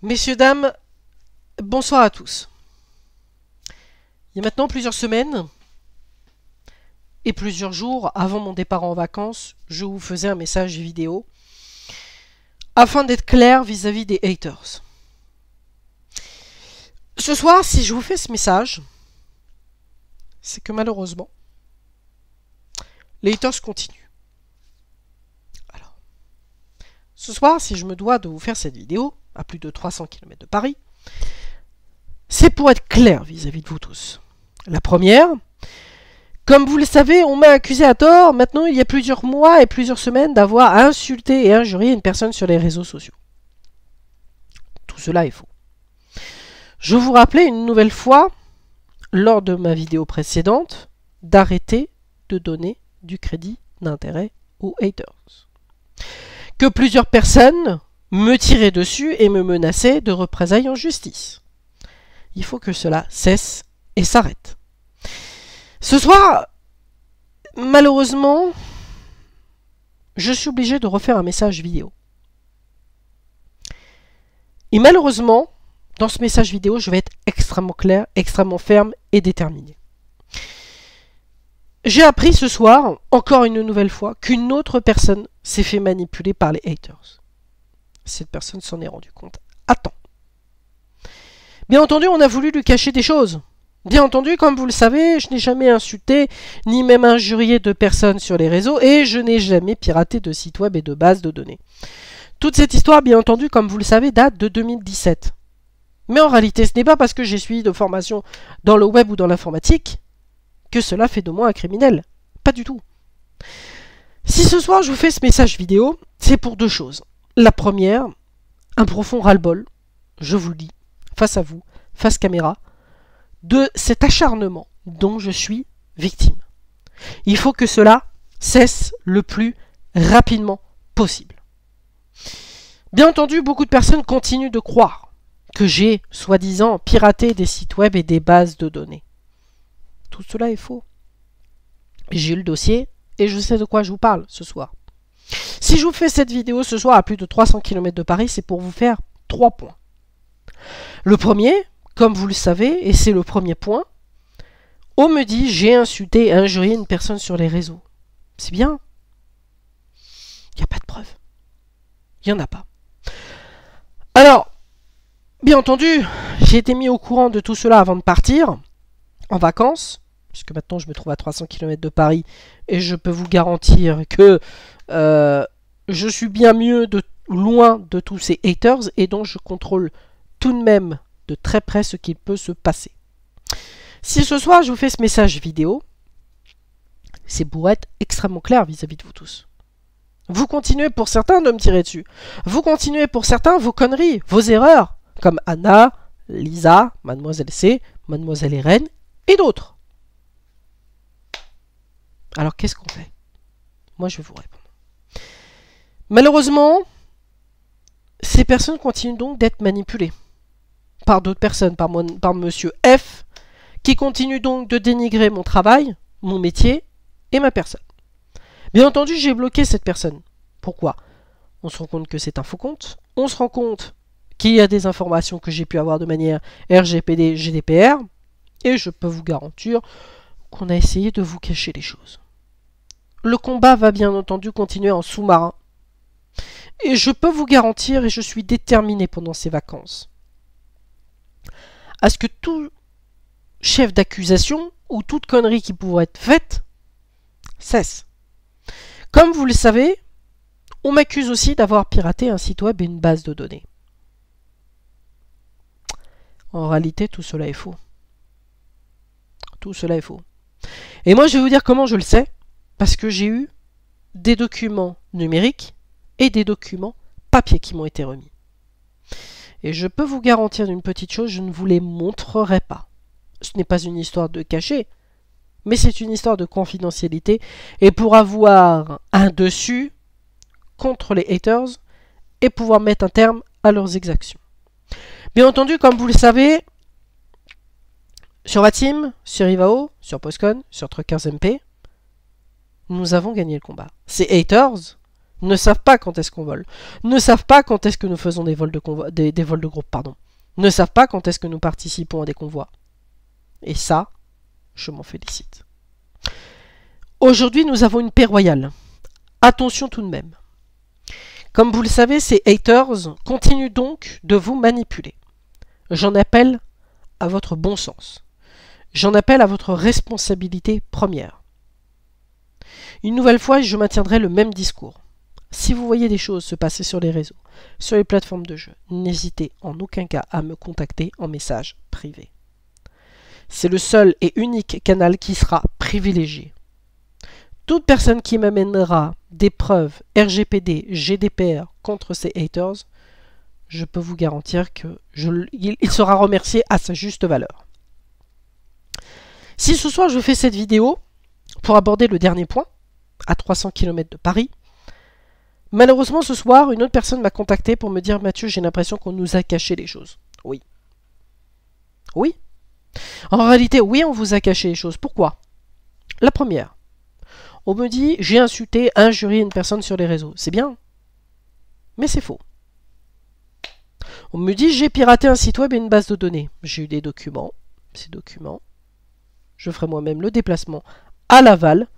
Messieurs, dames, bonsoir à tous. Il y a maintenant plusieurs semaines et plusieurs jours avant mon départ en vacances, je vous faisais un message vidéo afin d'être clair vis-à-vis des haters. Ce soir, si je vous fais ce message, c'est que malheureusement, les haters continuent. Alors, ce soir, si je me dois de vous faire cette vidéo, à plus de 300 km de Paris, c'est pour être clair vis-à-vis de vous tous. La première, comme vous le savez, on m'a accusé à tort maintenant il y a plusieurs mois et plusieurs semaines d'avoir insulté et injurié une personne sur les réseaux sociaux. Tout cela est faux. Je vous rappelais une nouvelle fois, lors de ma vidéo précédente, d'arrêter de donner du crédit d'intérêt aux haters. Que plusieurs personnes me tirer dessus et me menacer de représailles en justice. Il faut que cela cesse et s'arrête. Ce soir, malheureusement, je suis obligé de refaire un message vidéo. Et malheureusement, dans ce message vidéo, je vais être extrêmement clair, extrêmement ferme et déterminé. J'ai appris ce soir, encore une nouvelle fois, qu'une autre personne s'est fait manipuler par les haters cette personne s'en est rendue compte Attends. Bien entendu, on a voulu lui cacher des choses. Bien entendu, comme vous le savez, je n'ai jamais insulté ni même injurié de personnes sur les réseaux et je n'ai jamais piraté de sites web et de bases de données. Toute cette histoire, bien entendu, comme vous le savez, date de 2017. Mais en réalité, ce n'est pas parce que j'ai suivi de formation dans le web ou dans l'informatique que cela fait de moi un criminel. Pas du tout. Si ce soir je vous fais ce message vidéo, c'est pour deux choses. La première, un profond ras-le-bol, je vous le dis, face à vous, face caméra, de cet acharnement dont je suis victime. Il faut que cela cesse le plus rapidement possible. Bien entendu, beaucoup de personnes continuent de croire que j'ai, soi-disant, piraté des sites web et des bases de données. Tout cela est faux. J'ai eu le dossier et je sais de quoi je vous parle ce soir. Si je vous fais cette vidéo ce soir à plus de 300 km de Paris, c'est pour vous faire trois points. Le premier, comme vous le savez, et c'est le premier point, on oh, me dit j'ai insulté, et injurié une personne sur les réseaux. C'est bien. Il n'y a pas de preuve. Il n'y en a pas. Alors, bien entendu, j'ai été mis au courant de tout cela avant de partir, en vacances, puisque maintenant je me trouve à 300 km de Paris, et je peux vous garantir que euh, je suis bien mieux de loin de tous ces haters et donc je contrôle tout de même de très près ce qui peut se passer. Si ce soir je vous fais ce message vidéo, c'est pour être extrêmement clair vis-à-vis de vous tous. Vous continuez pour certains de me tirer dessus. Vous continuez pour certains vos conneries, vos erreurs, comme Anna, Lisa, Mademoiselle C, Mademoiselle Irène et d'autres. Alors qu'est-ce qu'on fait Moi je vais vous répondre. Malheureusement, ces personnes continuent donc d'être manipulées par d'autres personnes, par, monsieur F, qui continue donc de dénigrer mon travail, mon métier et ma personne. Bien entendu, j'ai bloqué cette personne. Pourquoi On se rend compte que c'est un faux compte. On se rend compte qu'il y a des informations que j'ai pu avoir de manière RGPD, GDPR. Et je peux vous garantir qu'on a essayé de vous cacher les choses. Le combat va bien entendu continuer en sous-marin et je peux vous garantir, et je suis déterminé pendant ces vacances, à ce que tout chef d'accusation ou toute connerie qui pourrait être faite cesse. Comme vous le savez, on m'accuse aussi d'avoir piraté un site web et une base de données. En réalité, tout cela est faux. Tout cela est faux. Et moi, je vais vous dire comment je le sais, parce que j'ai eu des documents numériques et des documents papier qui m'ont été remis. Et je peux vous garantir d'une petite chose, je ne vous les montrerai pas. Ce n'est pas une histoire de cachet, mais c'est une histoire de confidentialité. Et pour avoir un dessus contre les haters et pouvoir mettre un terme à leurs exactions. Bien entendu, comme vous le savez, sur Vatim, sur Ivao, sur Postcon, sur Truckers MP, nous avons gagné le combat. Ces haters ne savent pas quand est-ce qu'on vole, ne savent pas quand est-ce que nous faisons des vols de, des, vols de groupe, pardon. ne savent pas quand est-ce que nous participons à des convois. Et ça, je m'en félicite. Aujourd'hui, nous avons une paix royale. Attention tout de même. Comme vous le savez, ces haters continuent donc de vous manipuler. J'en appelle à votre bon sens. J'en appelle à votre responsabilité première. Une nouvelle fois, je maintiendrai le même discours. Si vous voyez des choses se passer sur les réseaux, sur les plateformes de jeu, n'hésitez en aucun cas à me contacter en message privé. C'est le seul et unique canal qui sera privilégié. Toute personne qui m'amènera des preuves RGPD, GDPR contre ces haters, je peux vous garantir que sera remercié à sa juste valeur. Si ce soir je fais cette vidéo pour aborder le dernier point, à 300 km de Paris, Malheureusement, ce soir, une autre personne m'a contacté pour me dire Mathieu, j'ai l'impression qu'on nous a caché les choses. Oui. Oui. En réalité, oui, on vous a caché les choses. Pourquoi La première. On me dit j'ai insulté, injurié une personne sur les réseaux. C'est bien. Mais c'est faux. On me dit j'ai piraté un site web et une base de données. J'ai eu des documents. Ces documents. Je ferai moi-même le déplacement à Laval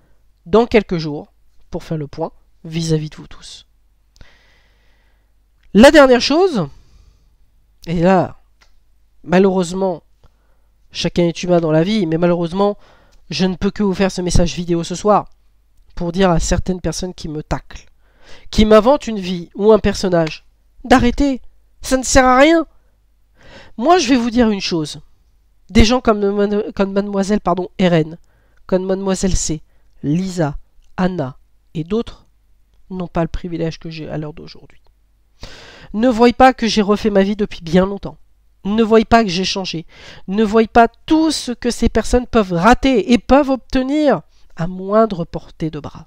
dans quelques jours pour faire le point vis-à-vis de vous tous. La dernière chose, et là, malheureusement, chacun est humain dans la vie, mais malheureusement, je ne peux que vous faire ce message vidéo ce soir pour dire à certaines personnes qui me taclent, qui m'inventent une vie ou un personnage, d'arrêter. Ça ne sert à rien. Moi, je vais vous dire une chose. Des gens comme, comme mademoiselle pardon, Eren, comme mademoiselle C, Lisa, Anna et d'autres n'ont pas le privilège que j'ai à l'heure d'aujourd'hui. Ne voyez pas que j'ai refait ma vie depuis bien longtemps. Ne voyez pas que j'ai changé. Ne voyez pas tout ce que ces personnes peuvent rater et peuvent obtenir à moindre portée de bras.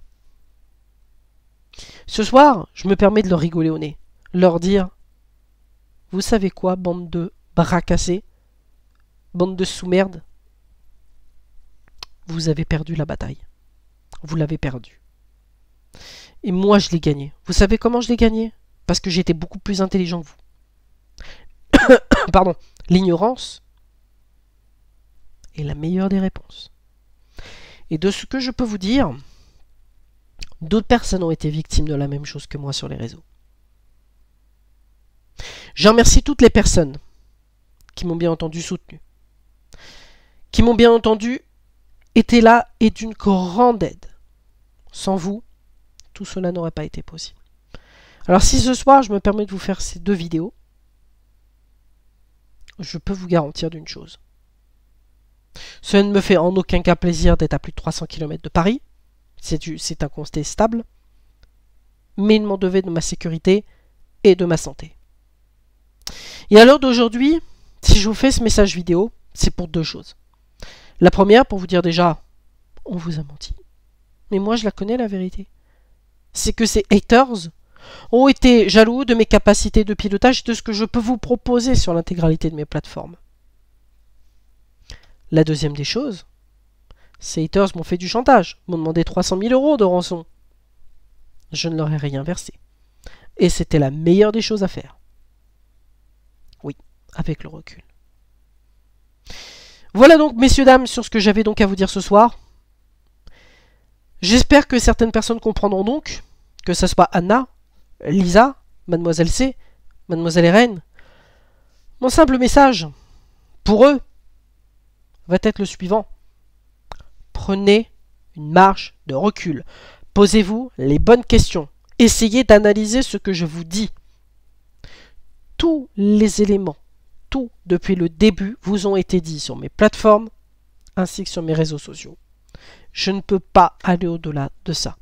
Ce soir, je me permets de leur rigoler au nez, leur dire Vous savez quoi, bande de bras cassés Bande de sous-merdes Vous avez perdu la bataille. Vous l'avez perdue. Et moi, je l'ai gagné. Vous savez comment je l'ai gagné Parce que j'étais beaucoup plus intelligent que vous. Pardon. L'ignorance est la meilleure des réponses. Et de ce que je peux vous dire, d'autres personnes ont été victimes de la même chose que moi sur les réseaux. Je remercie toutes les personnes qui m'ont bien entendu soutenu, qui m'ont bien entendu été là et d'une grande aide. Sans vous, tout cela n'aurait pas été possible. Alors si ce soir je me permets de vous faire ces deux vidéos, je peux vous garantir d'une chose. Cela ne me fait en aucun cas plaisir d'être à plus de 300 km de Paris, c'est un constat stable. mais il m'en devait de ma sécurité et de ma santé. Et à l'heure d'aujourd'hui, si je vous fais ce message vidéo, c'est pour deux choses. La première, pour vous dire déjà, on vous a menti. Mais moi, je la connais, la vérité c'est que ces haters ont été jaloux de mes capacités de pilotage et de ce que je peux vous proposer sur l'intégralité de mes plateformes. La deuxième des choses, ces haters m'ont fait du chantage, m'ont demandé 300 000 euros de rançon. Je ne leur ai rien versé. Et c'était la meilleure des choses à faire. Oui, avec le recul. Voilà donc, messieurs, dames, sur ce que j'avais donc à vous dire ce soir. J'espère que certaines personnes comprendront donc que ce soit Anna, Lisa, Mademoiselle C, Mademoiselle Irène. Mon simple message, pour eux, va être le suivant. Prenez une marche de recul. Posez-vous les bonnes questions. Essayez d'analyser ce que je vous dis. Tous les éléments, tout depuis le début, vous ont été dits sur mes plateformes ainsi que sur mes réseaux sociaux. Je ne peux pas aller au-delà de ça.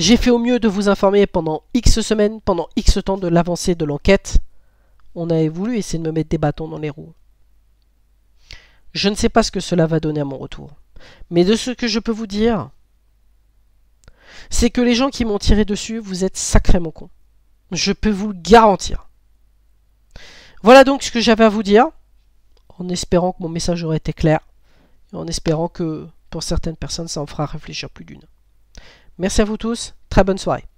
J'ai fait au mieux de vous informer pendant X semaines, pendant X temps de l'avancée de l'enquête. On avait voulu essayer de me mettre des bâtons dans les roues. Je ne sais pas ce que cela va donner à mon retour. Mais de ce que je peux vous dire, c'est que les gens qui m'ont tiré dessus, vous êtes sacrément cons. Je peux vous le garantir. Voilà donc ce que j'avais à vous dire, en espérant que mon message aurait été clair, et en espérant que pour certaines personnes, ça en fera réfléchir plus d'une. Merci à vous tous, très bonne soirée.